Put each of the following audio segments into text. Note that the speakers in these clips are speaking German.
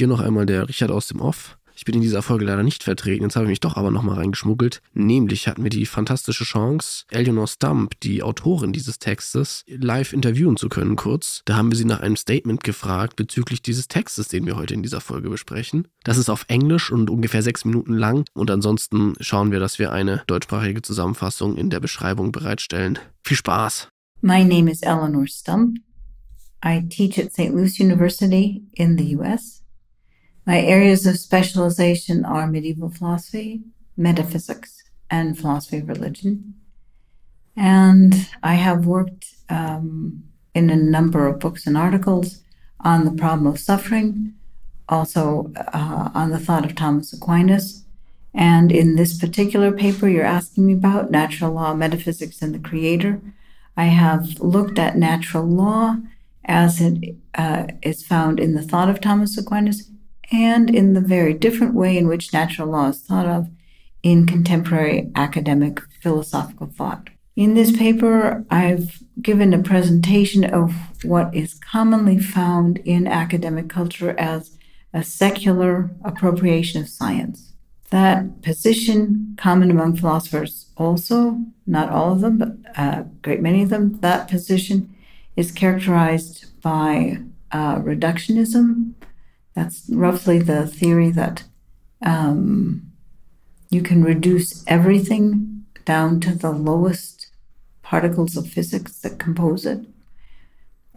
Hier noch einmal der Richard aus dem Off. Ich bin in dieser Folge leider nicht vertreten, jetzt habe ich mich doch aber nochmal reingeschmuggelt. Nämlich hatten wir die fantastische Chance, Eleanor Stump, die Autorin dieses Textes, live interviewen zu können kurz. Da haben wir sie nach einem Statement gefragt bezüglich dieses Textes, den wir heute in dieser Folge besprechen. Das ist auf Englisch und ungefähr sechs Minuten lang und ansonsten schauen wir, dass wir eine deutschsprachige Zusammenfassung in der Beschreibung bereitstellen. Viel Spaß! My name is Eleanor Stump. I teach at St. Louis University in the US. My areas of specialization are medieval philosophy, metaphysics, and philosophy of religion. And I have worked um, in a number of books and articles on the problem of suffering, also uh, on the thought of Thomas Aquinas. And in this particular paper you're asking me about, Natural Law, Metaphysics, and the Creator, I have looked at natural law as it uh, is found in the thought of Thomas Aquinas and in the very different way in which natural law is thought of in contemporary academic philosophical thought. In this paper, I've given a presentation of what is commonly found in academic culture as a secular appropriation of science. That position, common among philosophers also, not all of them, but a great many of them, that position is characterized by uh, reductionism, that's roughly the theory that um, you can reduce everything down to the lowest particles of physics that compose it.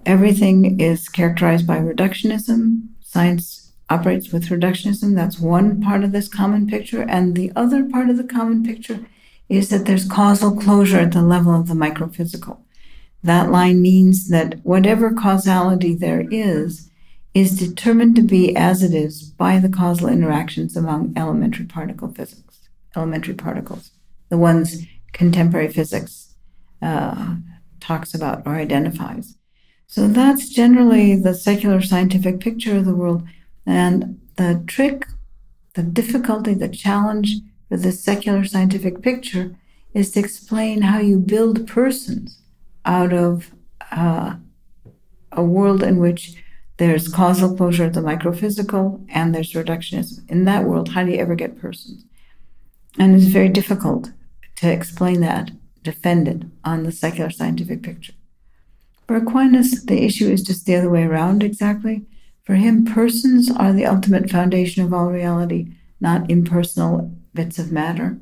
Everything is characterized by reductionism. Science operates with reductionism. That's one part of this common picture. And the other part of the common picture is that there's causal closure at the level of the microphysical. That line means that whatever causality there is, is determined to be as it is by the causal interactions among elementary particle physics, elementary particles, the ones contemporary physics uh, talks about or identifies. So that's generally the secular scientific picture of the world. And the trick, the difficulty, the challenge for the secular scientific picture is to explain how you build persons out of uh, a world in which there's causal closure of the microphysical, and there's reductionism. In that world, how do you ever get persons? And it's very difficult to explain that, defend it on the secular scientific picture. For Aquinas, the issue is just the other way around exactly. For him, persons are the ultimate foundation of all reality, not impersonal bits of matter.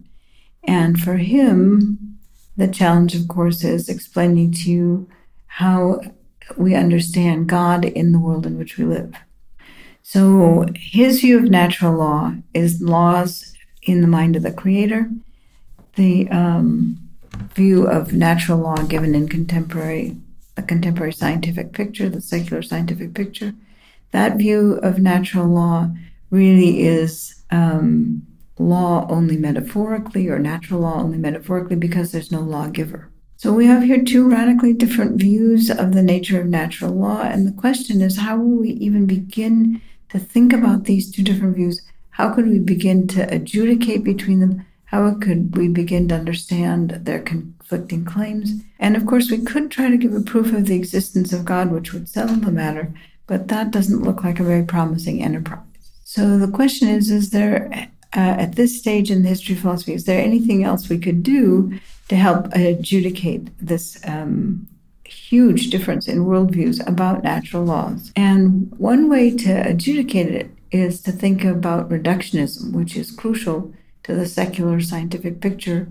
And for him, the challenge, of course, is explaining to you how we understand God in the world in which we live. So his view of natural law is laws in the mind of the creator. The um, view of natural law given in contemporary a contemporary scientific picture, the secular scientific picture, that view of natural law really is um, law only metaphorically or natural law only metaphorically because there's no lawgiver. So we have here two radically different views of the nature of natural law. And the question is how will we even begin to think about these two different views? How could we begin to adjudicate between them? How could we begin to understand their conflicting claims? And of course, we could try to give a proof of the existence of God, which would settle the matter, but that doesn't look like a very promising enterprise. So the question is is there, uh, at this stage in the history of philosophy, is there anything else we could do to help adjudicate this um, huge difference in worldviews about natural laws. And one way to adjudicate it is to think about reductionism, which is crucial to the secular scientific picture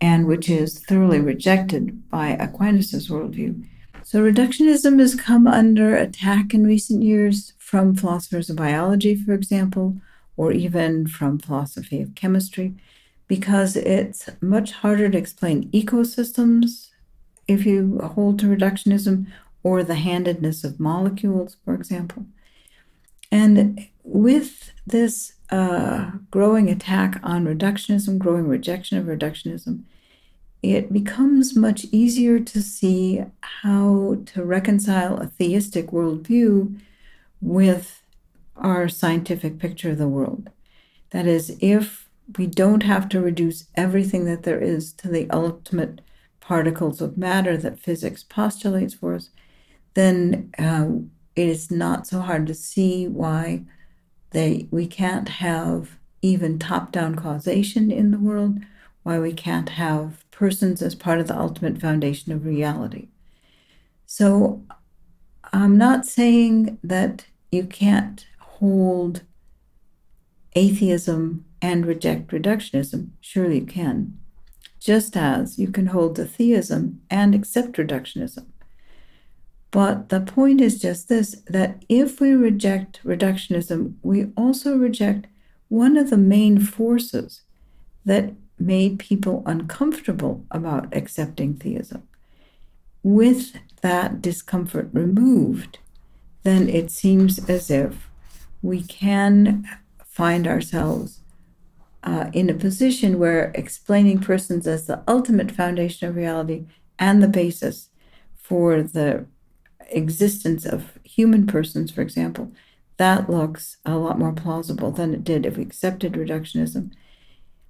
and which is thoroughly rejected by Aquinas' worldview. So, reductionism has come under attack in recent years from philosophers of biology, for example, or even from philosophy of chemistry because it's much harder to explain ecosystems if you hold to reductionism or the handedness of molecules, for example. And with this uh, growing attack on reductionism, growing rejection of reductionism, it becomes much easier to see how to reconcile a theistic worldview with our scientific picture of the world. That is, if we don't have to reduce everything that there is to the ultimate particles of matter that physics postulates for us, then uh, it is not so hard to see why they, we can't have even top down causation in the world, why we can't have persons as part of the ultimate foundation of reality. So I'm not saying that you can't hold atheism and reject reductionism. Surely you can. Just as you can hold to theism and accept reductionism. But the point is just this that if we reject reductionism, we also reject one of the main forces that made people uncomfortable about accepting theism. With that discomfort removed, then it seems as if we can find ourselves uh, in a position where explaining persons as the ultimate foundation of reality and the basis for the existence of human persons, for example, that looks a lot more plausible than it did if we accepted reductionism.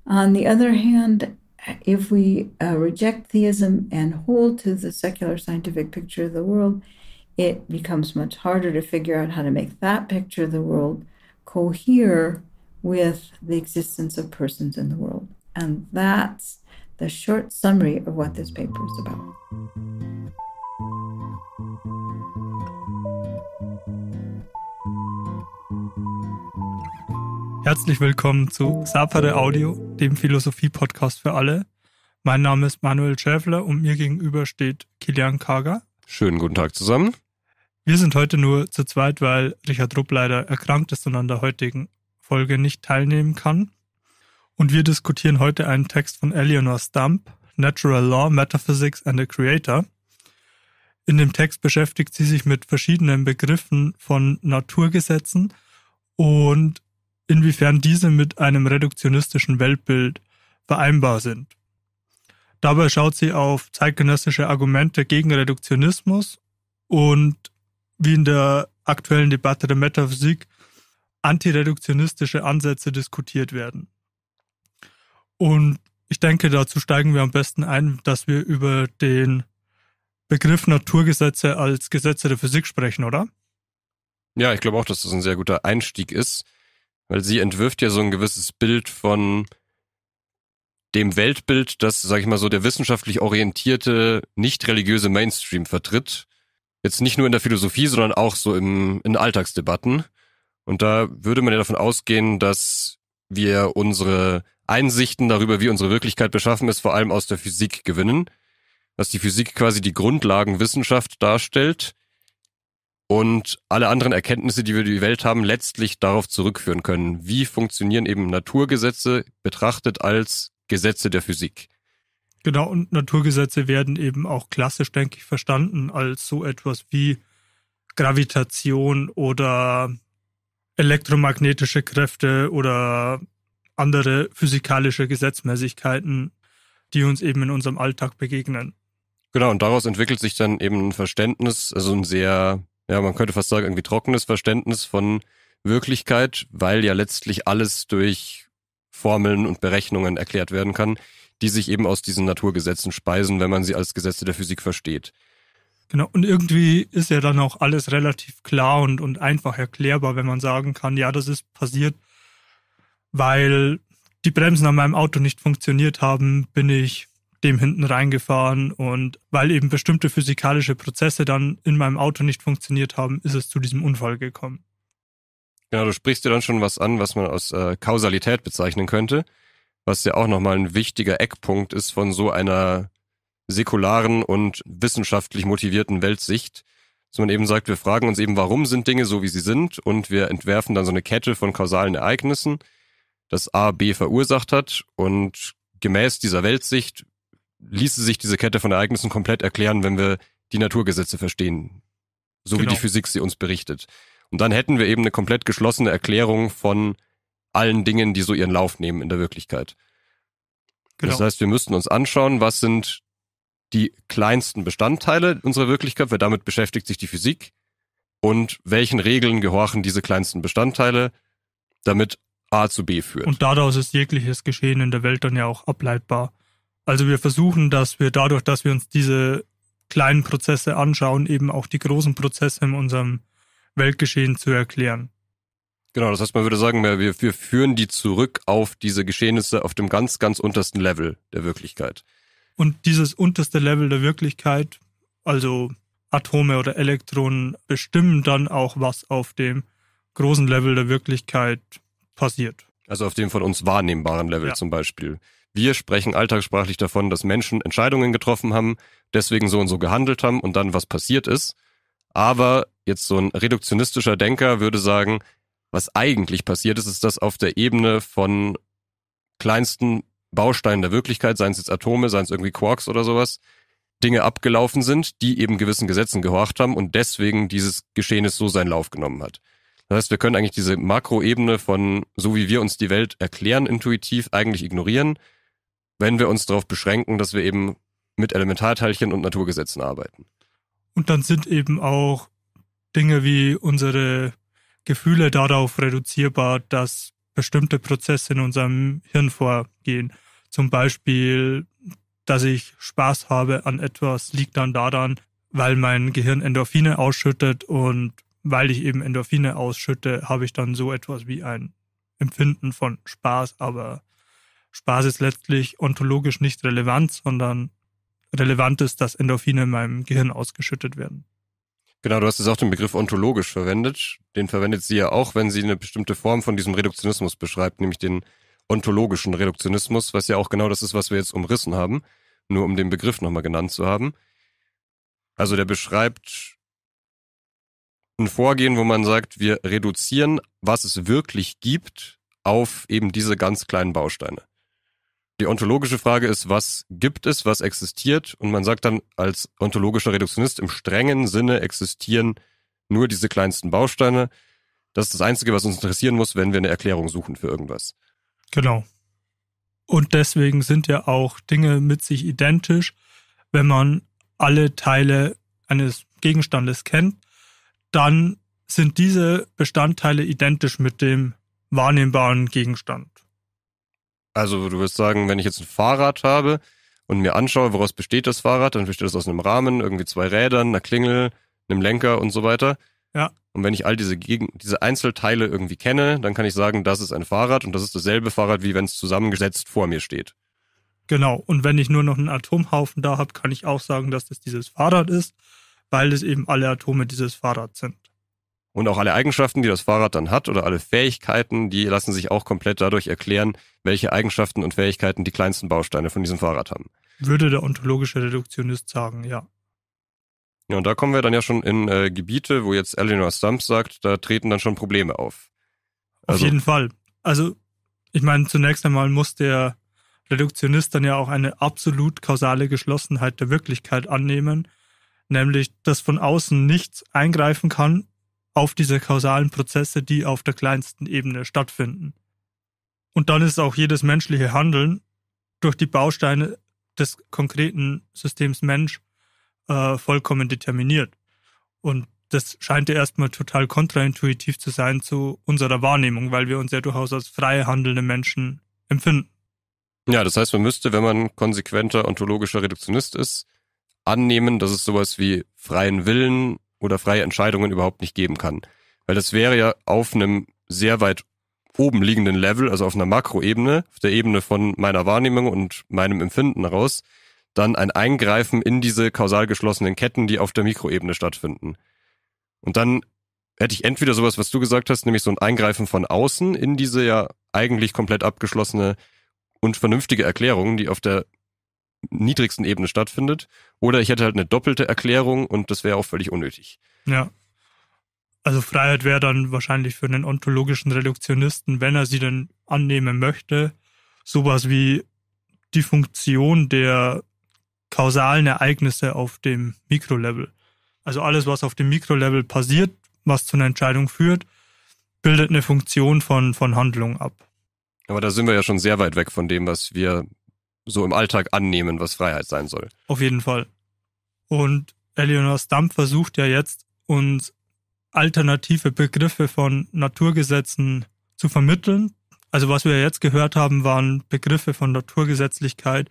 On the other hand, if we uh, reject theism and hold to the secular scientific picture of the world, it becomes much harder to figure out how to make that picture of the world cohere with the existence of persons in the world. And that's the short summary of what this paper is about. Herzlich willkommen zu Sapere Audio, dem Philosophie-Podcast für alle. Mein Name ist Manuel Schäfler und mir gegenüber steht Kilian Kager. Schönen guten Tag zusammen. Wir sind heute nur zu zweit, weil Richard Rupp leider erkrankt ist und an der heutigen Folge nicht teilnehmen kann. Und wir diskutieren heute einen Text von Eleanor Stump, Natural Law, Metaphysics and the Creator. In dem Text beschäftigt sie sich mit verschiedenen Begriffen von Naturgesetzen und inwiefern diese mit einem reduktionistischen Weltbild vereinbar sind. Dabei schaut sie auf zeitgenössische Argumente gegen Reduktionismus und wie in der aktuellen Debatte der Metaphysik antireduktionistische Ansätze diskutiert werden. Und ich denke, dazu steigen wir am besten ein, dass wir über den Begriff Naturgesetze als Gesetze der Physik sprechen, oder? Ja, ich glaube auch, dass das ein sehr guter Einstieg ist, weil sie entwirft ja so ein gewisses Bild von dem Weltbild, das, sag ich mal so, der wissenschaftlich orientierte, nicht religiöse Mainstream vertritt. Jetzt nicht nur in der Philosophie, sondern auch so im, in Alltagsdebatten. Und da würde man ja davon ausgehen, dass wir unsere Einsichten darüber, wie unsere Wirklichkeit beschaffen ist, vor allem aus der Physik gewinnen. Dass die Physik quasi die Grundlagenwissenschaft darstellt und alle anderen Erkenntnisse, die wir über die Welt haben, letztlich darauf zurückführen können. Wie funktionieren eben Naturgesetze betrachtet als Gesetze der Physik? Genau, und Naturgesetze werden eben auch klassisch, denke ich, verstanden als so etwas wie Gravitation oder elektromagnetische Kräfte oder andere physikalische Gesetzmäßigkeiten, die uns eben in unserem Alltag begegnen. Genau, und daraus entwickelt sich dann eben ein Verständnis, also ein sehr, ja, man könnte fast sagen, irgendwie trockenes Verständnis von Wirklichkeit, weil ja letztlich alles durch Formeln und Berechnungen erklärt werden kann, die sich eben aus diesen Naturgesetzen speisen, wenn man sie als Gesetze der Physik versteht. Genau, und irgendwie ist ja dann auch alles relativ klar und, und einfach erklärbar, wenn man sagen kann, ja, das ist passiert, weil die Bremsen an meinem Auto nicht funktioniert haben, bin ich dem hinten reingefahren und weil eben bestimmte physikalische Prozesse dann in meinem Auto nicht funktioniert haben, ist es zu diesem Unfall gekommen. Genau, du sprichst dir dann schon was an, was man aus äh, Kausalität bezeichnen könnte, was ja auch nochmal ein wichtiger Eckpunkt ist von so einer säkularen und wissenschaftlich motivierten Weltsicht, dass man eben sagt, wir fragen uns eben, warum sind Dinge so, wie sie sind und wir entwerfen dann so eine Kette von kausalen Ereignissen, das A B verursacht hat und gemäß dieser Weltsicht ließe sich diese Kette von Ereignissen komplett erklären, wenn wir die Naturgesetze verstehen, so genau. wie die genau. Physik sie uns berichtet. Und dann hätten wir eben eine komplett geschlossene Erklärung von allen Dingen, die so ihren Lauf nehmen in der Wirklichkeit. Genau. Das heißt, wir müssten uns anschauen, was sind die kleinsten Bestandteile unserer Wirklichkeit, weil damit beschäftigt sich die Physik und welchen Regeln gehorchen diese kleinsten Bestandteile, damit A zu B führt. Und daraus ist jegliches Geschehen in der Welt dann ja auch ableitbar. Also wir versuchen, dass wir dadurch, dass wir uns diese kleinen Prozesse anschauen, eben auch die großen Prozesse in unserem Weltgeschehen zu erklären. Genau, das heißt, man würde sagen, wir, wir führen die zurück auf diese Geschehnisse auf dem ganz, ganz untersten Level der Wirklichkeit. Und dieses unterste Level der Wirklichkeit, also Atome oder Elektronen, bestimmen dann auch, was auf dem großen Level der Wirklichkeit passiert. Also auf dem von uns wahrnehmbaren Level ja. zum Beispiel. Wir sprechen alltagssprachlich davon, dass Menschen Entscheidungen getroffen haben, deswegen so und so gehandelt haben und dann was passiert ist. Aber jetzt so ein reduktionistischer Denker würde sagen, was eigentlich passiert ist, ist, dass auf der Ebene von kleinsten Bausteinen der Wirklichkeit, seien es jetzt Atome, seien es irgendwie Quarks oder sowas, Dinge abgelaufen sind, die eben gewissen Gesetzen gehorcht haben und deswegen dieses Geschehenes so seinen Lauf genommen hat. Das heißt, wir können eigentlich diese Makroebene von, so wie wir uns die Welt erklären, intuitiv eigentlich ignorieren, wenn wir uns darauf beschränken, dass wir eben mit Elementarteilchen und Naturgesetzen arbeiten. Und dann sind eben auch Dinge wie unsere Gefühle darauf reduzierbar, dass bestimmte Prozesse in unserem Hirn vorgehen. Zum Beispiel, dass ich Spaß habe an etwas, liegt dann daran, weil mein Gehirn Endorphine ausschüttet und weil ich eben Endorphine ausschütte, habe ich dann so etwas wie ein Empfinden von Spaß, aber Spaß ist letztlich ontologisch nicht relevant, sondern relevant ist, dass Endorphine in meinem Gehirn ausgeschüttet werden. Genau, du hast jetzt auch den Begriff ontologisch verwendet. Den verwendet sie ja auch, wenn sie eine bestimmte Form von diesem Reduktionismus beschreibt, nämlich den ontologischen Reduktionismus, was ja auch genau das ist, was wir jetzt umrissen haben, nur um den Begriff nochmal genannt zu haben. Also der beschreibt ein Vorgehen, wo man sagt, wir reduzieren, was es wirklich gibt, auf eben diese ganz kleinen Bausteine. Die ontologische Frage ist, was gibt es, was existiert? Und man sagt dann als ontologischer Reduktionist, im strengen Sinne existieren nur diese kleinsten Bausteine. Das ist das Einzige, was uns interessieren muss, wenn wir eine Erklärung suchen für irgendwas. Genau. Und deswegen sind ja auch Dinge mit sich identisch, wenn man alle Teile eines Gegenstandes kennt, dann sind diese Bestandteile identisch mit dem wahrnehmbaren Gegenstand. Also du wirst sagen, wenn ich jetzt ein Fahrrad habe und mir anschaue, woraus besteht das Fahrrad, dann besteht das aus einem Rahmen, irgendwie zwei Rädern, einer Klingel, einem Lenker und so weiter. Ja. Und wenn ich all diese, Gegen diese Einzelteile irgendwie kenne, dann kann ich sagen, das ist ein Fahrrad und das ist dasselbe Fahrrad, wie wenn es zusammengesetzt vor mir steht. Genau. Und wenn ich nur noch einen Atomhaufen da habe, kann ich auch sagen, dass das dieses Fahrrad ist, weil es eben alle Atome dieses Fahrrads sind. Und auch alle Eigenschaften, die das Fahrrad dann hat oder alle Fähigkeiten, die lassen sich auch komplett dadurch erklären, welche Eigenschaften und Fähigkeiten die kleinsten Bausteine von diesem Fahrrad haben. Würde der ontologische Reduktionist sagen, ja. Ja, und da kommen wir dann ja schon in äh, Gebiete, wo jetzt Eleanor Stump sagt, da treten dann schon Probleme auf. Also, auf jeden Fall. Also, ich meine, zunächst einmal muss der Reduktionist dann ja auch eine absolut kausale Geschlossenheit der Wirklichkeit annehmen, nämlich dass von außen nichts eingreifen kann auf diese kausalen Prozesse, die auf der kleinsten Ebene stattfinden. Und dann ist auch jedes menschliche Handeln durch die Bausteine des konkreten Systems Mensch äh, vollkommen determiniert. Und das scheint ja erstmal total kontraintuitiv zu sein zu unserer Wahrnehmung, weil wir uns ja durchaus als freie handelnde Menschen empfinden. Ja, das heißt, man müsste, wenn man konsequenter ontologischer Reduktionist ist, annehmen, dass es sowas wie freien Willen, oder freie Entscheidungen überhaupt nicht geben kann. Weil das wäre ja auf einem sehr weit oben liegenden Level, also auf einer Makroebene, auf der Ebene von meiner Wahrnehmung und meinem Empfinden heraus, dann ein Eingreifen in diese kausal geschlossenen Ketten, die auf der Mikroebene stattfinden. Und dann hätte ich entweder sowas, was du gesagt hast, nämlich so ein Eingreifen von außen in diese ja eigentlich komplett abgeschlossene und vernünftige Erklärung, die auf der niedrigsten Ebene stattfindet. Oder ich hätte halt eine doppelte Erklärung und das wäre auch völlig unnötig. Ja. Also Freiheit wäre dann wahrscheinlich für einen ontologischen Reduktionisten, wenn er sie denn annehmen möchte, sowas wie die Funktion der kausalen Ereignisse auf dem Mikrolevel. Also alles, was auf dem Mikrolevel passiert, was zu einer Entscheidung führt, bildet eine Funktion von, von Handlung ab. Aber da sind wir ja schon sehr weit weg von dem, was wir so im Alltag annehmen, was Freiheit sein soll. Auf jeden Fall. Und Eleanor Stump versucht ja jetzt, uns alternative Begriffe von Naturgesetzen zu vermitteln. Also was wir jetzt gehört haben, waren Begriffe von Naturgesetzlichkeit,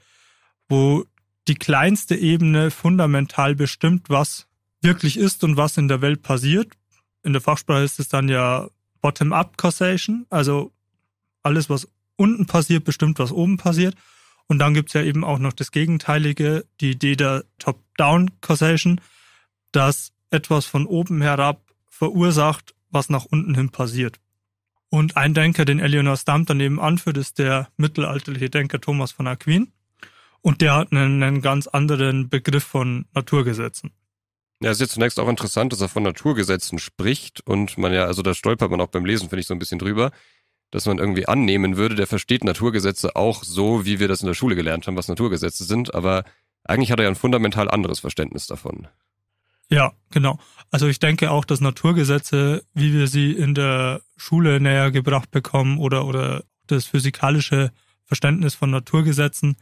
wo die kleinste Ebene fundamental bestimmt, was wirklich ist und was in der Welt passiert. In der Fachsprache ist es dann ja Bottom-up Causation, also alles, was unten passiert, bestimmt, was oben passiert. Und dann gibt es ja eben auch noch das Gegenteilige, die Idee der Top-Down-Causation, dass etwas von oben herab verursacht, was nach unten hin passiert. Und ein Denker, den Eleanor Stump daneben anführt, ist der mittelalterliche Denker Thomas von Aquin. Und der hat einen, einen ganz anderen Begriff von Naturgesetzen. Ja, es ist ja zunächst auch interessant, dass er von Naturgesetzen spricht und man ja, also da stolpert man auch beim Lesen, finde ich, so ein bisschen drüber dass man irgendwie annehmen würde, der versteht Naturgesetze auch so, wie wir das in der Schule gelernt haben, was Naturgesetze sind, aber eigentlich hat er ja ein fundamental anderes Verständnis davon. Ja, genau. Also ich denke auch, dass Naturgesetze, wie wir sie in der Schule näher gebracht bekommen oder, oder das physikalische Verständnis von Naturgesetzen,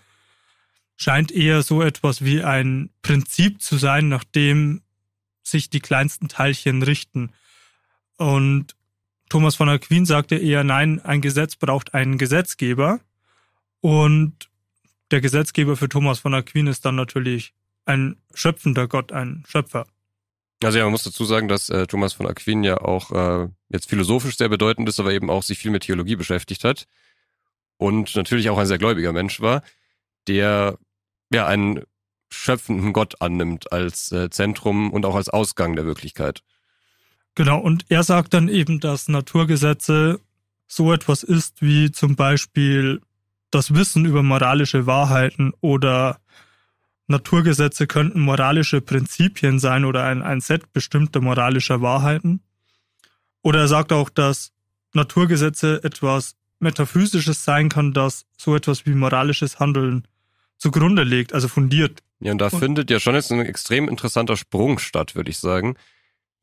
scheint eher so etwas wie ein Prinzip zu sein, nach dem sich die kleinsten Teilchen richten. Und Thomas von Aquin sagte eher, nein, ein Gesetz braucht einen Gesetzgeber. Und der Gesetzgeber für Thomas von Aquin ist dann natürlich ein schöpfender Gott, ein Schöpfer. Also ja, man muss dazu sagen, dass äh, Thomas von Aquin ja auch äh, jetzt philosophisch sehr bedeutend ist, aber eben auch sich viel mit Theologie beschäftigt hat und natürlich auch ein sehr gläubiger Mensch war, der ja einen schöpfenden Gott annimmt als äh, Zentrum und auch als Ausgang der Wirklichkeit. Genau, und er sagt dann eben, dass Naturgesetze so etwas ist wie zum Beispiel das Wissen über moralische Wahrheiten oder Naturgesetze könnten moralische Prinzipien sein oder ein, ein Set bestimmter moralischer Wahrheiten. Oder er sagt auch, dass Naturgesetze etwas Metaphysisches sein kann, das so etwas wie moralisches Handeln zugrunde legt, also fundiert. Ja, und da und findet ja schon jetzt ein extrem interessanter Sprung statt, würde ich sagen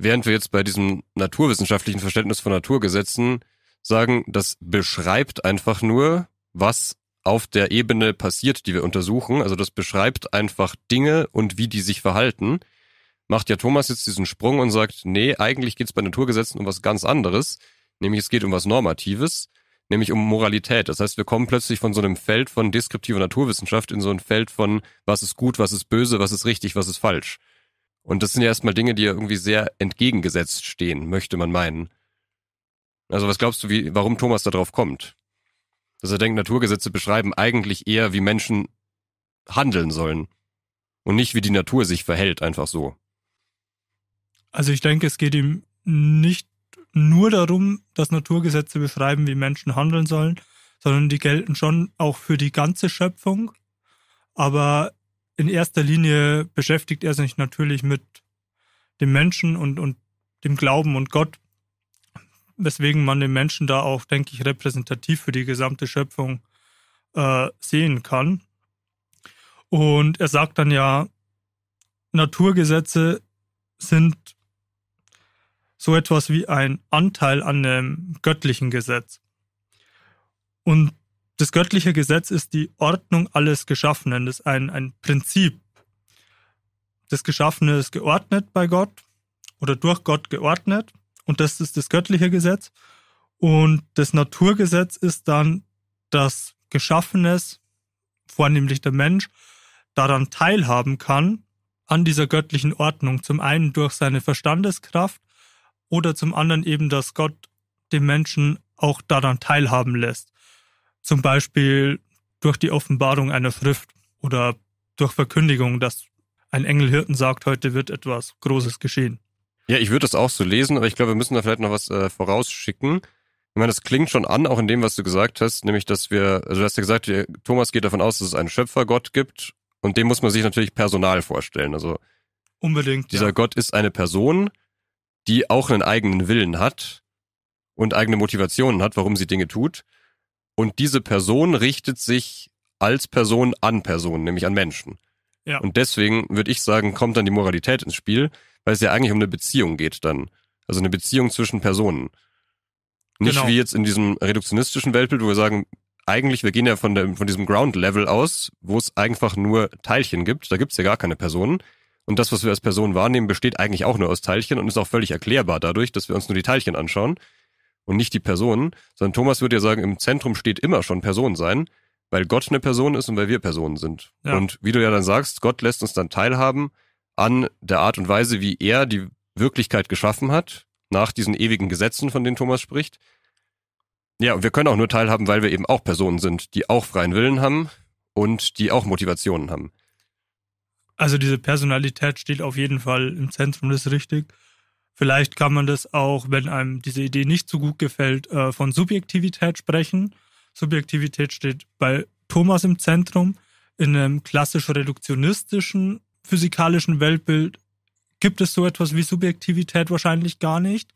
während wir jetzt bei diesem naturwissenschaftlichen Verständnis von Naturgesetzen sagen, das beschreibt einfach nur, was auf der Ebene passiert, die wir untersuchen. Also das beschreibt einfach Dinge und wie die sich verhalten. Macht ja Thomas jetzt diesen Sprung und sagt, nee, eigentlich geht es bei Naturgesetzen um was ganz anderes, nämlich es geht um was Normatives, nämlich um Moralität. Das heißt, wir kommen plötzlich von so einem Feld von deskriptiver Naturwissenschaft in so ein Feld von was ist gut, was ist böse, was ist richtig, was ist falsch. Und das sind ja erstmal Dinge, die ja irgendwie sehr entgegengesetzt stehen, möchte man meinen. Also was glaubst du, wie, warum Thomas darauf kommt? Dass er denkt, Naturgesetze beschreiben eigentlich eher, wie Menschen handeln sollen und nicht, wie die Natur sich verhält, einfach so. Also ich denke, es geht ihm nicht nur darum, dass Naturgesetze beschreiben, wie Menschen handeln sollen, sondern die gelten schon auch für die ganze Schöpfung. Aber in erster Linie beschäftigt er sich natürlich mit dem Menschen und, und dem Glauben und Gott, weswegen man den Menschen da auch, denke ich, repräsentativ für die gesamte Schöpfung äh, sehen kann. Und er sagt dann ja, Naturgesetze sind so etwas wie ein Anteil an dem göttlichen Gesetz. Und das göttliche Gesetz ist die Ordnung alles Geschaffenen, das ist ein, ein Prinzip. Das Geschaffene ist geordnet bei Gott oder durch Gott geordnet und das ist das göttliche Gesetz. Und das Naturgesetz ist dann, dass Geschaffenes, vornehmlich der Mensch, daran teilhaben kann, an dieser göttlichen Ordnung. Zum einen durch seine Verstandeskraft oder zum anderen eben, dass Gott den Menschen auch daran teilhaben lässt. Zum Beispiel durch die Offenbarung einer Schrift oder durch Verkündigung, dass ein Engel Hirten sagt, heute wird etwas Großes geschehen. Ja, ich würde das auch so lesen, aber ich glaube, wir müssen da vielleicht noch was äh, vorausschicken. Ich meine, das klingt schon an, auch in dem, was du gesagt hast, nämlich, dass wir, also du hast ja gesagt, Thomas geht davon aus, dass es einen Schöpfergott gibt und dem muss man sich natürlich personal vorstellen. Also unbedingt. Dieser ja. Gott ist eine Person, die auch einen eigenen Willen hat und eigene Motivationen hat, warum sie Dinge tut. Und diese Person richtet sich als Person an Personen, nämlich an Menschen. Ja. Und deswegen würde ich sagen, kommt dann die Moralität ins Spiel, weil es ja eigentlich um eine Beziehung geht dann. Also eine Beziehung zwischen Personen. Nicht genau. wie jetzt in diesem reduktionistischen Weltbild, wo wir sagen, eigentlich, wir gehen ja von, der, von diesem Ground-Level aus, wo es einfach nur Teilchen gibt. Da gibt es ja gar keine Personen. Und das, was wir als Personen wahrnehmen, besteht eigentlich auch nur aus Teilchen und ist auch völlig erklärbar dadurch, dass wir uns nur die Teilchen anschauen und nicht die Personen, sondern Thomas würde ja sagen, im Zentrum steht immer schon Person sein, weil Gott eine Person ist und weil wir Personen sind. Ja. Und wie du ja dann sagst, Gott lässt uns dann teilhaben an der Art und Weise, wie er die Wirklichkeit geschaffen hat, nach diesen ewigen Gesetzen, von denen Thomas spricht. Ja, und wir können auch nur teilhaben, weil wir eben auch Personen sind, die auch freien Willen haben und die auch Motivationen haben. Also diese Personalität steht auf jeden Fall im Zentrum, das ist richtig. Vielleicht kann man das auch, wenn einem diese Idee nicht so gut gefällt, äh, von Subjektivität sprechen. Subjektivität steht bei Thomas im Zentrum. In einem klassisch reduktionistischen physikalischen Weltbild gibt es so etwas wie Subjektivität wahrscheinlich gar nicht.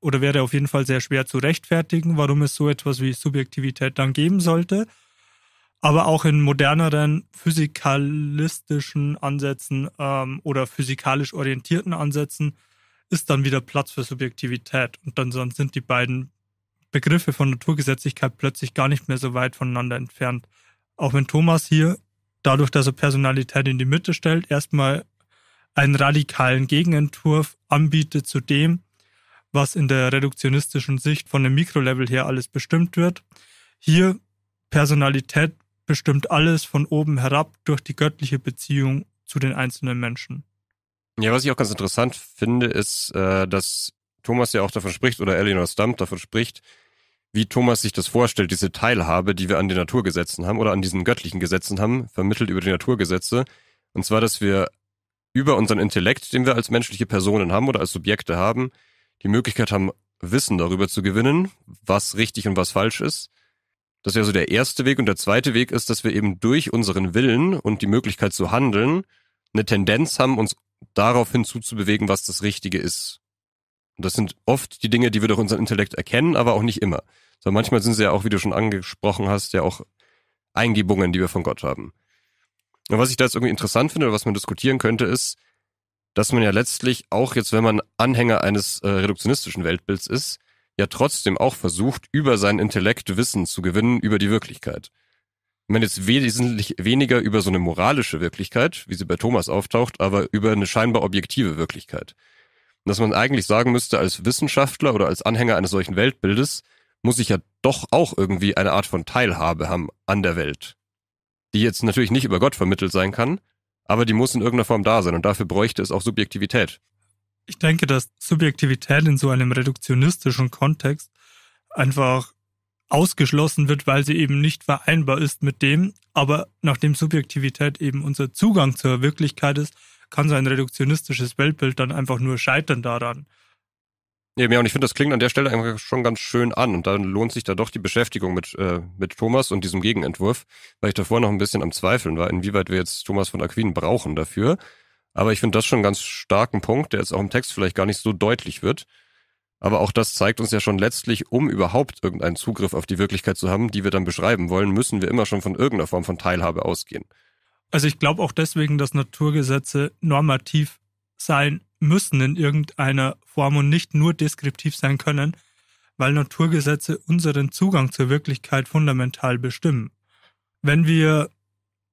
Oder wäre auf jeden Fall sehr schwer zu rechtfertigen, warum es so etwas wie Subjektivität dann geben sollte. Aber auch in moderneren physikalistischen Ansätzen ähm, oder physikalisch orientierten Ansätzen ist dann wieder Platz für Subjektivität. Und dann sind die beiden Begriffe von Naturgesetzlichkeit plötzlich gar nicht mehr so weit voneinander entfernt. Auch wenn Thomas hier, dadurch, dass er Personalität in die Mitte stellt, erstmal einen radikalen Gegenentwurf anbietet zu dem, was in der reduktionistischen Sicht von dem Mikrolevel her alles bestimmt wird. Hier Personalität bestimmt alles von oben herab durch die göttliche Beziehung zu den einzelnen Menschen. Ja, was ich auch ganz interessant finde, ist, äh, dass Thomas ja auch davon spricht oder Eleanor Stump davon spricht, wie Thomas sich das vorstellt, diese Teilhabe, die wir an den Naturgesetzen haben oder an diesen göttlichen Gesetzen haben, vermittelt über die Naturgesetze. Und zwar, dass wir über unseren Intellekt, den wir als menschliche Personen haben oder als Subjekte haben, die Möglichkeit haben, Wissen darüber zu gewinnen, was richtig und was falsch ist. Das wäre so der erste Weg. Und der zweite Weg ist, dass wir eben durch unseren Willen und die Möglichkeit zu handeln eine Tendenz haben, uns darauf hinzuzubewegen, was das Richtige ist. Und das sind oft die Dinge, die wir durch unseren Intellekt erkennen, aber auch nicht immer. Sondern manchmal sind sie ja auch, wie du schon angesprochen hast, ja auch Eingebungen, die wir von Gott haben. Und was ich da jetzt irgendwie interessant finde oder was man diskutieren könnte, ist, dass man ja letztlich auch jetzt, wenn man Anhänger eines äh, reduktionistischen Weltbilds ist, ja trotzdem auch versucht, über seinen Intellekt Wissen zu gewinnen über die Wirklichkeit man jetzt wesentlich weniger über so eine moralische Wirklichkeit, wie sie bei Thomas auftaucht, aber über eine scheinbar objektive Wirklichkeit. Und dass man eigentlich sagen müsste, als Wissenschaftler oder als Anhänger eines solchen Weltbildes, muss ich ja doch auch irgendwie eine Art von Teilhabe haben an der Welt. Die jetzt natürlich nicht über Gott vermittelt sein kann, aber die muss in irgendeiner Form da sein und dafür bräuchte es auch Subjektivität. Ich denke, dass Subjektivität in so einem reduktionistischen Kontext einfach ausgeschlossen wird, weil sie eben nicht vereinbar ist mit dem. Aber nachdem Subjektivität eben unser Zugang zur Wirklichkeit ist, kann so ein reduktionistisches Weltbild dann einfach nur scheitern daran. Ja, und ich finde, das klingt an der Stelle einfach schon ganz schön an. Und dann lohnt sich da doch die Beschäftigung mit, äh, mit Thomas und diesem Gegenentwurf, weil ich davor noch ein bisschen am Zweifeln war, inwieweit wir jetzt Thomas von Aquin brauchen dafür. Aber ich finde das schon einen ganz starken Punkt, der jetzt auch im Text vielleicht gar nicht so deutlich wird. Aber auch das zeigt uns ja schon letztlich, um überhaupt irgendeinen Zugriff auf die Wirklichkeit zu haben, die wir dann beschreiben wollen, müssen wir immer schon von irgendeiner Form von Teilhabe ausgehen. Also ich glaube auch deswegen, dass Naturgesetze normativ sein müssen in irgendeiner Form und nicht nur deskriptiv sein können, weil Naturgesetze unseren Zugang zur Wirklichkeit fundamental bestimmen. Wenn wir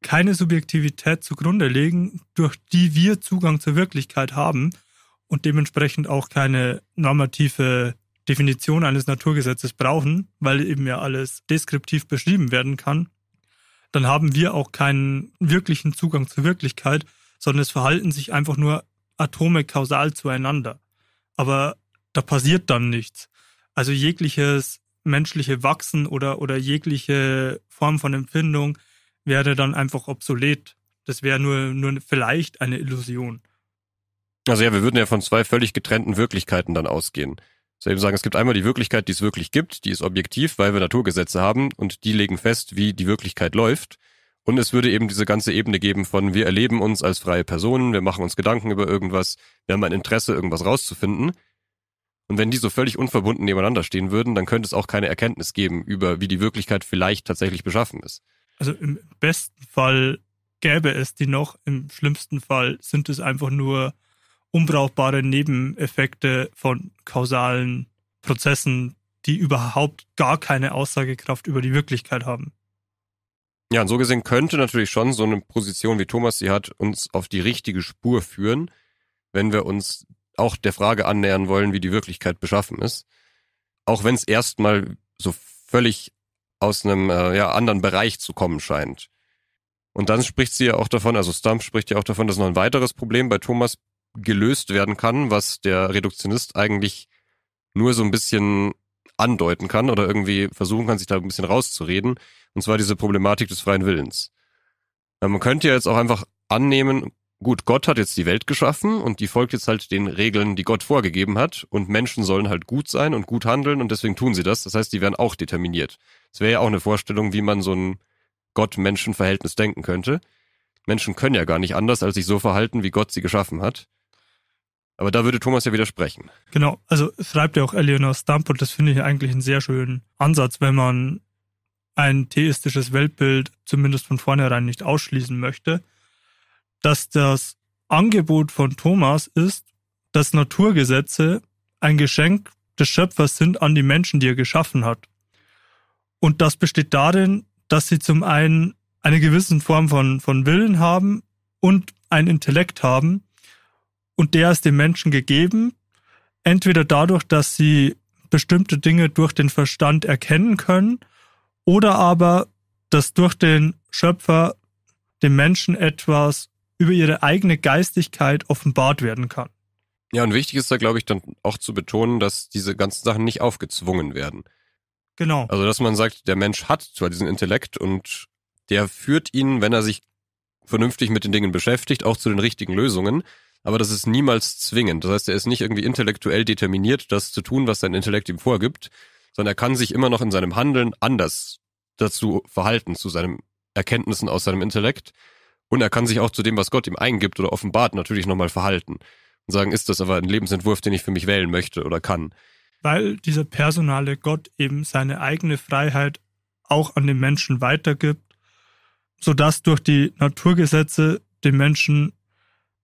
keine Subjektivität zugrunde legen, durch die wir Zugang zur Wirklichkeit haben, und dementsprechend auch keine normative Definition eines Naturgesetzes brauchen, weil eben ja alles deskriptiv beschrieben werden kann, dann haben wir auch keinen wirklichen Zugang zur Wirklichkeit, sondern es verhalten sich einfach nur Atome kausal zueinander. Aber da passiert dann nichts. Also jegliches menschliche Wachsen oder, oder jegliche Form von Empfindung wäre dann einfach obsolet. Das wäre nur, nur vielleicht eine Illusion. Also ja, wir würden ja von zwei völlig getrennten Wirklichkeiten dann ausgehen. So eben sagen, es gibt einmal die Wirklichkeit, die es wirklich gibt, die ist objektiv, weil wir Naturgesetze haben und die legen fest, wie die Wirklichkeit läuft. Und es würde eben diese ganze Ebene geben von, wir erleben uns als freie Personen, wir machen uns Gedanken über irgendwas, wir haben ein Interesse, irgendwas rauszufinden. Und wenn die so völlig unverbunden nebeneinander stehen würden, dann könnte es auch keine Erkenntnis geben über, wie die Wirklichkeit vielleicht tatsächlich beschaffen ist. Also im besten Fall gäbe es die noch, im schlimmsten Fall sind es einfach nur unbrauchbare Nebeneffekte von kausalen Prozessen, die überhaupt gar keine Aussagekraft über die Wirklichkeit haben. Ja, und so gesehen könnte natürlich schon so eine Position, wie Thomas sie hat, uns auf die richtige Spur führen, wenn wir uns auch der Frage annähern wollen, wie die Wirklichkeit beschaffen ist. Auch wenn es erstmal so völlig aus einem äh, ja, anderen Bereich zu kommen scheint. Und dann spricht sie ja auch davon, also Stump spricht ja auch davon, dass noch ein weiteres Problem bei Thomas gelöst werden kann, was der Reduktionist eigentlich nur so ein bisschen andeuten kann oder irgendwie versuchen kann, sich da ein bisschen rauszureden. Und zwar diese Problematik des freien Willens. Äh, man könnte ja jetzt auch einfach annehmen, gut, Gott hat jetzt die Welt geschaffen und die folgt jetzt halt den Regeln, die Gott vorgegeben hat und Menschen sollen halt gut sein und gut handeln und deswegen tun sie das. Das heißt, die werden auch determiniert. Das wäre ja auch eine Vorstellung, wie man so ein Gott-Menschen-Verhältnis denken könnte. Menschen können ja gar nicht anders, als sich so verhalten, wie Gott sie geschaffen hat. Aber da würde Thomas ja widersprechen. Genau, also schreibt ja auch Eleanor Stump und das finde ich eigentlich einen sehr schönen Ansatz, wenn man ein theistisches Weltbild zumindest von vornherein nicht ausschließen möchte, dass das Angebot von Thomas ist, dass Naturgesetze ein Geschenk des Schöpfers sind an die Menschen, die er geschaffen hat. Und das besteht darin, dass sie zum einen eine gewisse Form von, von Willen haben und ein Intellekt haben, und der ist den Menschen gegeben, entweder dadurch, dass sie bestimmte Dinge durch den Verstand erkennen können oder aber, dass durch den Schöpfer dem Menschen etwas über ihre eigene Geistigkeit offenbart werden kann. Ja, und wichtig ist da, glaube ich, dann auch zu betonen, dass diese ganzen Sachen nicht aufgezwungen werden. Genau. Also, dass man sagt, der Mensch hat zwar diesen Intellekt und der führt ihn, wenn er sich vernünftig mit den Dingen beschäftigt, auch zu den richtigen Lösungen aber das ist niemals zwingend. Das heißt, er ist nicht irgendwie intellektuell determiniert, das zu tun, was sein Intellekt ihm vorgibt, sondern er kann sich immer noch in seinem Handeln anders dazu verhalten, zu seinen Erkenntnissen aus seinem Intellekt. Und er kann sich auch zu dem, was Gott ihm eingibt oder offenbart, natürlich nochmal verhalten und sagen, ist das aber ein Lebensentwurf, den ich für mich wählen möchte oder kann. Weil dieser personale Gott eben seine eigene Freiheit auch an den Menschen weitergibt, sodass durch die Naturgesetze dem Menschen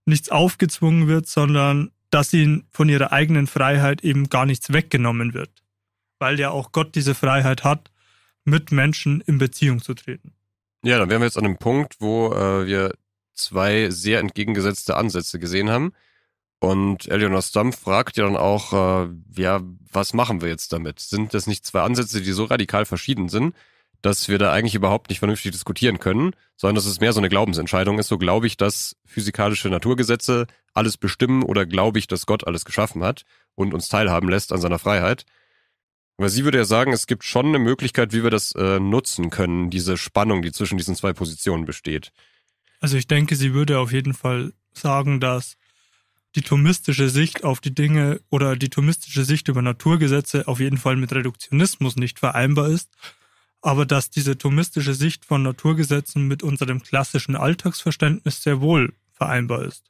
nichts aufgezwungen wird, sondern dass ihnen von ihrer eigenen Freiheit eben gar nichts weggenommen wird, weil ja auch Gott diese Freiheit hat, mit Menschen in Beziehung zu treten. Ja, dann wären wir jetzt an einem Punkt, wo äh, wir zwei sehr entgegengesetzte Ansätze gesehen haben. Und Eleonor Stump fragt ja dann auch, äh, ja, was machen wir jetzt damit? Sind das nicht zwei Ansätze, die so radikal verschieden sind, dass wir da eigentlich überhaupt nicht vernünftig diskutieren können, sondern dass es mehr so eine Glaubensentscheidung ist. So glaube ich, dass physikalische Naturgesetze alles bestimmen oder glaube ich, dass Gott alles geschaffen hat und uns teilhaben lässt an seiner Freiheit. Aber sie würde ja sagen, es gibt schon eine Möglichkeit, wie wir das äh, nutzen können, diese Spannung, die zwischen diesen zwei Positionen besteht. Also ich denke, sie würde auf jeden Fall sagen, dass die thomistische Sicht auf die Dinge oder die thomistische Sicht über Naturgesetze auf jeden Fall mit Reduktionismus nicht vereinbar ist, aber dass diese thomistische Sicht von Naturgesetzen mit unserem klassischen Alltagsverständnis sehr wohl vereinbar ist.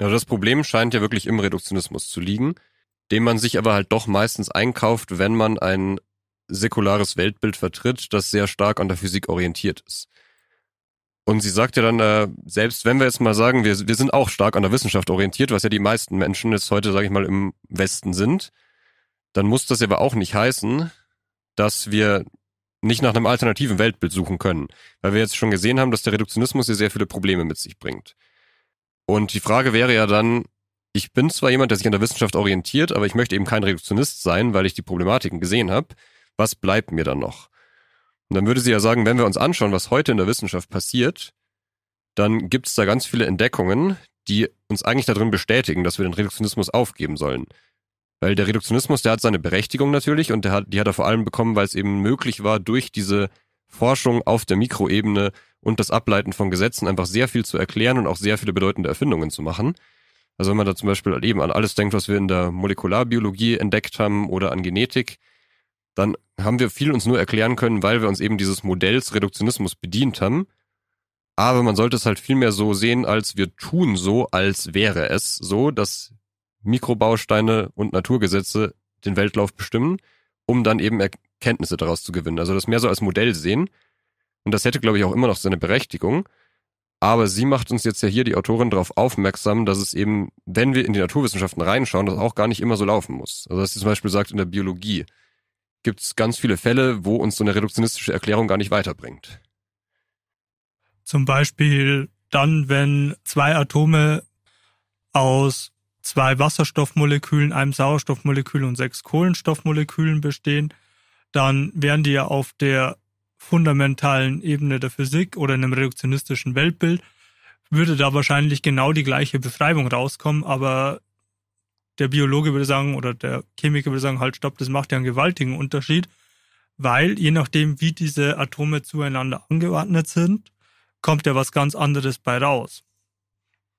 Ja, das Problem scheint ja wirklich im Reduktionismus zu liegen, den man sich aber halt doch meistens einkauft, wenn man ein säkulares Weltbild vertritt, das sehr stark an der Physik orientiert ist. Und sie sagt ja dann, äh, selbst wenn wir jetzt mal sagen, wir, wir sind auch stark an der Wissenschaft orientiert, was ja die meisten Menschen jetzt heute, sage ich mal, im Westen sind, dann muss das aber auch nicht heißen, dass wir nicht nach einem alternativen Weltbild suchen können, weil wir jetzt schon gesehen haben, dass der Reduktionismus hier sehr viele Probleme mit sich bringt. Und die Frage wäre ja dann, ich bin zwar jemand, der sich an der Wissenschaft orientiert, aber ich möchte eben kein Reduktionist sein, weil ich die Problematiken gesehen habe. Was bleibt mir dann noch? Und dann würde sie ja sagen, wenn wir uns anschauen, was heute in der Wissenschaft passiert, dann gibt es da ganz viele Entdeckungen, die uns eigentlich darin bestätigen, dass wir den Reduktionismus aufgeben sollen. Weil der Reduktionismus, der hat seine Berechtigung natürlich und der hat, die hat er vor allem bekommen, weil es eben möglich war, durch diese Forschung auf der Mikroebene und das Ableiten von Gesetzen einfach sehr viel zu erklären und auch sehr viele bedeutende Erfindungen zu machen. Also wenn man da zum Beispiel eben an alles denkt, was wir in der Molekularbiologie entdeckt haben oder an Genetik, dann haben wir viel uns nur erklären können, weil wir uns eben dieses Modells Reduktionismus bedient haben. Aber man sollte es halt viel mehr so sehen, als wir tun so, als wäre es so, dass Mikrobausteine und Naturgesetze den Weltlauf bestimmen, um dann eben Erkenntnisse daraus zu gewinnen. Also das mehr so als Modell sehen. Und das hätte, glaube ich, auch immer noch seine Berechtigung. Aber sie macht uns jetzt ja hier, die Autorin, darauf aufmerksam, dass es eben, wenn wir in die Naturwissenschaften reinschauen, das auch gar nicht immer so laufen muss. Also dass sie zum Beispiel sagt, in der Biologie gibt es ganz viele Fälle, wo uns so eine reduktionistische Erklärung gar nicht weiterbringt. Zum Beispiel dann, wenn zwei Atome aus zwei Wasserstoffmolekülen, einem Sauerstoffmolekül und sechs Kohlenstoffmolekülen bestehen, dann wären die ja auf der fundamentalen Ebene der Physik oder in einem reduktionistischen Weltbild, würde da wahrscheinlich genau die gleiche Beschreibung rauskommen, aber der Biologe würde sagen oder der Chemiker würde sagen, halt stopp, das macht ja einen gewaltigen Unterschied, weil je nachdem, wie diese Atome zueinander angeordnet sind, kommt ja was ganz anderes bei raus.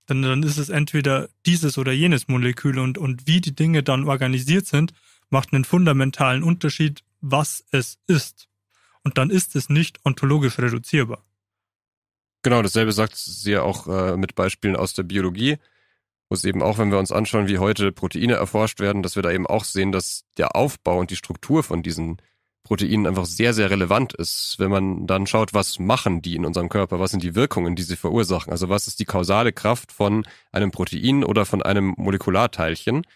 Denn dann ist es entweder dieses oder jenes Molekül und, und wie die Dinge dann organisiert sind, macht einen fundamentalen Unterschied, was es ist. Und dann ist es nicht ontologisch reduzierbar. Genau, dasselbe sagt sie ja auch äh, mit Beispielen aus der Biologie, wo es eben auch, wenn wir uns anschauen, wie heute Proteine erforscht werden, dass wir da eben auch sehen, dass der Aufbau und die Struktur von diesen Protein einfach sehr, sehr relevant ist, wenn man dann schaut, was machen die in unserem Körper, was sind die Wirkungen, die sie verursachen. Also was ist die kausale Kraft von einem Protein oder von einem Molekularteilchen.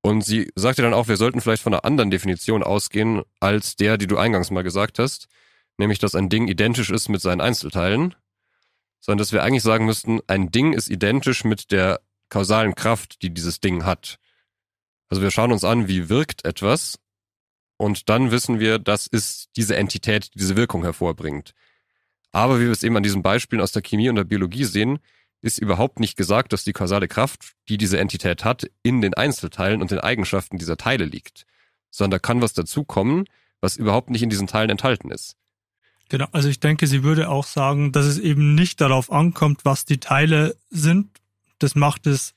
Und sie sagte dann auch, wir sollten vielleicht von einer anderen Definition ausgehen als der, die du eingangs mal gesagt hast, nämlich dass ein Ding identisch ist mit seinen Einzelteilen, sondern dass wir eigentlich sagen müssten, ein Ding ist identisch mit der kausalen Kraft, die dieses Ding hat. Also wir schauen uns an, wie wirkt etwas und dann wissen wir, das ist diese Entität, die diese Wirkung hervorbringt. Aber wie wir es eben an diesen Beispielen aus der Chemie und der Biologie sehen, ist überhaupt nicht gesagt, dass die kausale Kraft, die diese Entität hat, in den Einzelteilen und den Eigenschaften dieser Teile liegt, sondern da kann was dazukommen, was überhaupt nicht in diesen Teilen enthalten ist. Genau, also ich denke, sie würde auch sagen, dass es eben nicht darauf ankommt, was die Teile sind. Das macht das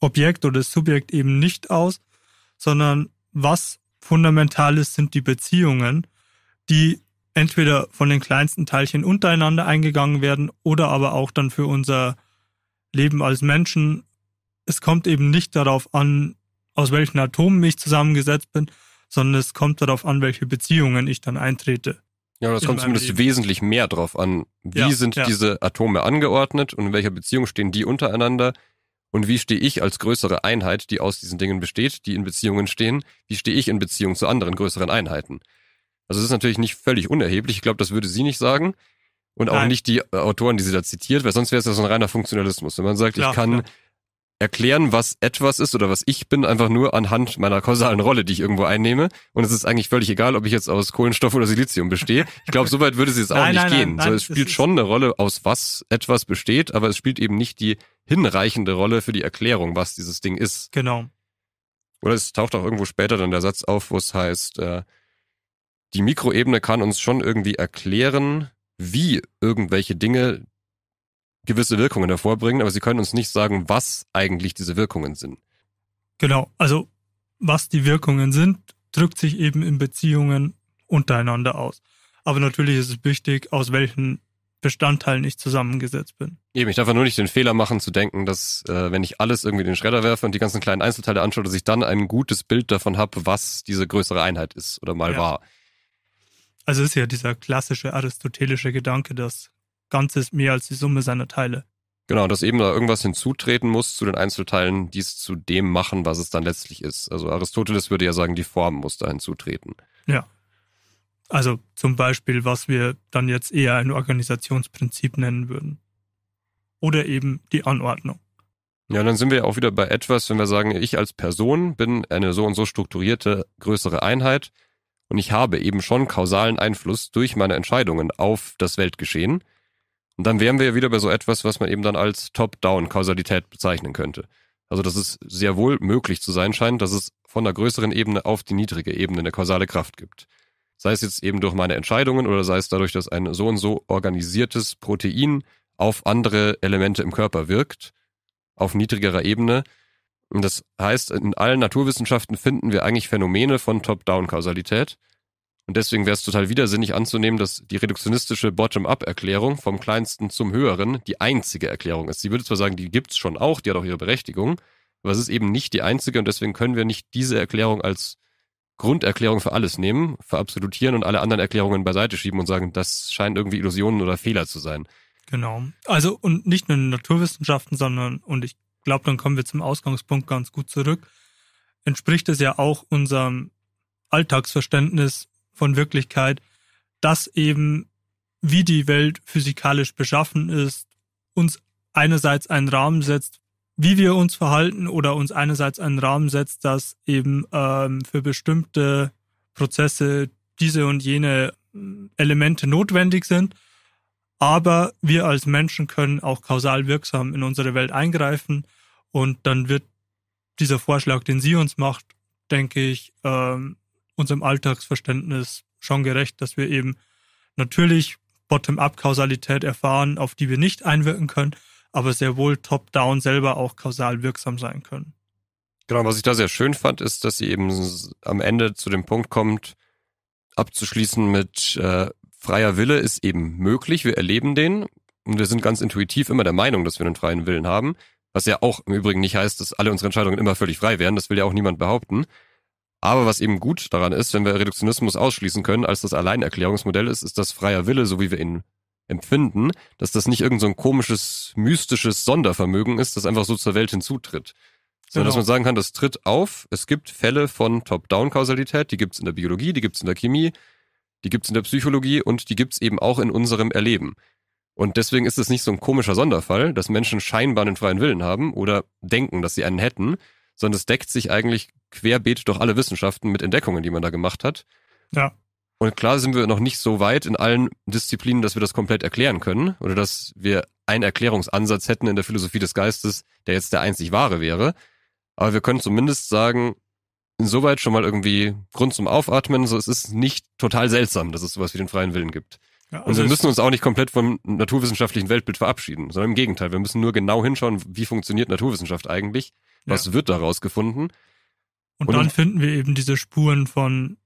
Objekt oder das Subjekt eben nicht aus, sondern was fundamental ist, sind die Beziehungen, die entweder von den kleinsten Teilchen untereinander eingegangen werden oder aber auch dann für unser Leben als Menschen. Es kommt eben nicht darauf an, aus welchen Atomen ich zusammengesetzt bin, sondern es kommt darauf an, welche Beziehungen ich dann eintrete. Ja, das kommt zumindest Leben. wesentlich mehr darauf an. Wie ja, sind ja. diese Atome angeordnet und in welcher Beziehung stehen die untereinander? Und wie stehe ich als größere Einheit, die aus diesen Dingen besteht, die in Beziehungen stehen, wie stehe ich in Beziehung zu anderen größeren Einheiten? Also es ist natürlich nicht völlig unerheblich. Ich glaube, das würde sie nicht sagen. Und auch Nein. nicht die äh, Autoren, die sie da zitiert, weil sonst wäre es ja so ein reiner Funktionalismus. Wenn man sagt, klar, ich kann klar erklären, was etwas ist oder was ich bin, einfach nur anhand meiner kausalen Rolle, die ich irgendwo einnehme. Und es ist eigentlich völlig egal, ob ich jetzt aus Kohlenstoff oder Silizium bestehe. Ich glaube, soweit würde es jetzt auch nein, nicht nein, gehen. Nein, so, es spielt schon eine Rolle, aus was etwas besteht, aber es spielt eben nicht die hinreichende Rolle für die Erklärung, was dieses Ding ist. Genau. Oder es taucht auch irgendwo später dann der Satz auf, wo es heißt, äh, die Mikroebene kann uns schon irgendwie erklären, wie irgendwelche Dinge, gewisse Wirkungen hervorbringen, aber sie können uns nicht sagen, was eigentlich diese Wirkungen sind. Genau, also was die Wirkungen sind, drückt sich eben in Beziehungen untereinander aus. Aber natürlich ist es wichtig, aus welchen Bestandteilen ich zusammengesetzt bin. Eben, ich darf ja nur nicht den Fehler machen zu denken, dass äh, wenn ich alles irgendwie in den Schredder werfe und die ganzen kleinen Einzelteile anschaue, dass ich dann ein gutes Bild davon habe, was diese größere Einheit ist oder mal ja. war. Also ist ja dieser klassische aristotelische Gedanke, dass Ganze ist mehr als die Summe seiner Teile. Genau, dass eben da irgendwas hinzutreten muss zu den Einzelteilen, die es zu dem machen, was es dann letztlich ist. Also Aristoteles würde ja sagen, die Form muss da hinzutreten. Ja. Also zum Beispiel, was wir dann jetzt eher ein Organisationsprinzip nennen würden. Oder eben die Anordnung. Ja, und dann sind wir ja auch wieder bei etwas, wenn wir sagen, ich als Person bin eine so und so strukturierte größere Einheit und ich habe eben schon kausalen Einfluss durch meine Entscheidungen auf das Weltgeschehen. Und dann wären wir ja wieder bei so etwas, was man eben dann als Top-Down-Kausalität bezeichnen könnte. Also, dass es sehr wohl möglich zu sein scheint, dass es von der größeren Ebene auf die niedrige Ebene eine kausale Kraft gibt. Sei es jetzt eben durch meine Entscheidungen oder sei es dadurch, dass ein so und so organisiertes Protein auf andere Elemente im Körper wirkt, auf niedrigerer Ebene. Und das heißt, in allen Naturwissenschaften finden wir eigentlich Phänomene von Top-Down-Kausalität. Und deswegen wäre es total widersinnig anzunehmen, dass die reduktionistische Bottom-up-Erklärung vom kleinsten zum höheren die einzige Erklärung ist. Sie würde zwar sagen, die gibt es schon auch, die hat auch ihre Berechtigung, aber es ist eben nicht die einzige und deswegen können wir nicht diese Erklärung als Grunderklärung für alles nehmen, verabsolutieren und alle anderen Erklärungen beiseite schieben und sagen, das scheinen irgendwie Illusionen oder Fehler zu sein. Genau. Also und nicht nur in den Naturwissenschaften, sondern, und ich glaube, dann kommen wir zum Ausgangspunkt ganz gut zurück, entspricht es ja auch unserem Alltagsverständnis von Wirklichkeit, dass eben, wie die Welt physikalisch beschaffen ist, uns einerseits einen Rahmen setzt, wie wir uns verhalten oder uns einerseits einen Rahmen setzt, dass eben ähm, für bestimmte Prozesse diese und jene ähm, Elemente notwendig sind. Aber wir als Menschen können auch kausal wirksam in unsere Welt eingreifen und dann wird dieser Vorschlag, den sie uns macht, denke ich, ähm, unserem Alltagsverständnis schon gerecht, dass wir eben natürlich Bottom-up-Kausalität erfahren, auf die wir nicht einwirken können, aber sehr wohl top-down selber auch kausal wirksam sein können. Genau, was ich da sehr schön fand, ist, dass sie eben am Ende zu dem Punkt kommt, abzuschließen mit äh, freier Wille ist eben möglich, wir erleben den und wir sind ganz intuitiv immer der Meinung, dass wir einen freien Willen haben, was ja auch im Übrigen nicht heißt, dass alle unsere Entscheidungen immer völlig frei wären, das will ja auch niemand behaupten, aber was eben gut daran ist, wenn wir Reduktionismus ausschließen können als das Alleinerklärungsmodell ist, ist das freier Wille, so wie wir ihn empfinden, dass das nicht irgendein so komisches, mystisches Sondervermögen ist, das einfach so zur Welt hinzutritt. Sondern genau. dass man sagen kann, das tritt auf. Es gibt Fälle von Top-Down-Kausalität, die gibt es in der Biologie, die gibt es in der Chemie, die gibt es in der Psychologie und die gibt es eben auch in unserem Erleben. Und deswegen ist es nicht so ein komischer Sonderfall, dass Menschen scheinbar einen freien Willen haben oder denken, dass sie einen hätten, sondern es deckt sich eigentlich querbeet durch alle Wissenschaften mit Entdeckungen, die man da gemacht hat. Ja. Und klar sind wir noch nicht so weit in allen Disziplinen, dass wir das komplett erklären können oder dass wir einen Erklärungsansatz hätten in der Philosophie des Geistes, der jetzt der einzig wahre wäre. Aber wir können zumindest sagen, insoweit schon mal irgendwie Grund zum Aufatmen. So, es ist nicht total seltsam, dass es sowas wie den freien Willen gibt. Ja, also und wir müssen uns auch nicht komplett vom naturwissenschaftlichen Weltbild verabschieden, sondern im Gegenteil, wir müssen nur genau hinschauen, wie funktioniert Naturwissenschaft eigentlich was ja. wird daraus gefunden? Und, und dann finden wir eben diese Spuren von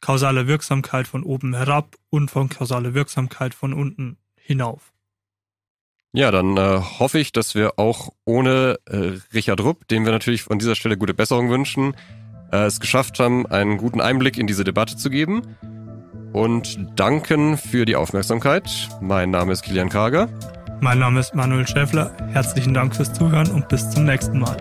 kausaler Wirksamkeit von oben herab und von kausaler Wirksamkeit von unten hinauf. Ja, dann äh, hoffe ich, dass wir auch ohne äh, Richard Rupp, dem wir natürlich an dieser Stelle gute Besserung wünschen, äh, es geschafft haben, einen guten Einblick in diese Debatte zu geben. Und danken für die Aufmerksamkeit. Mein Name ist Kilian Karger. Mein Name ist Manuel Schäffler. Herzlichen Dank fürs Zuhören und bis zum nächsten Mal.